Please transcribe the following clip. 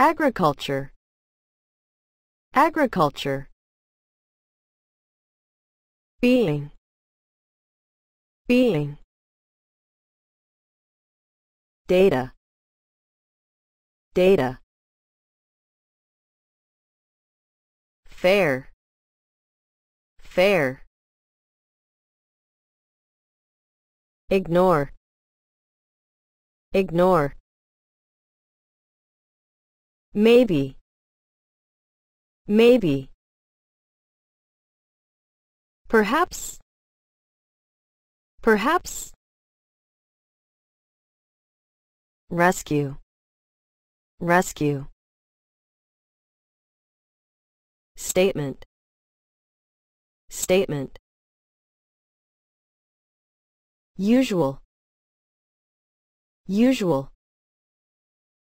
agriculture agriculture being being data data fair fair ignore ignore Maybe. Maybe. Perhaps. Perhaps. Rescue. Rescue. Statement. Statement. Usual. Usual.